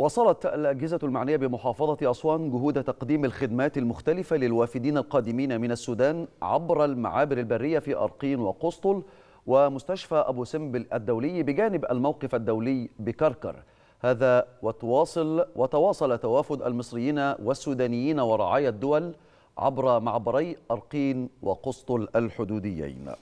واصلت الأجهزة المعنية بمحافظة أسوان جهود تقديم الخدمات المختلفة للوافدين القادمين من السودان عبر المعابر البرية في أرقين وقسطل ومستشفى أبو سمبل الدولي بجانب الموقف الدولي بكركر هذا وتواصل وتواصل توافد المصريين والسودانيين ورعايا الدول عبر معبري أرقين وقسطل الحدوديين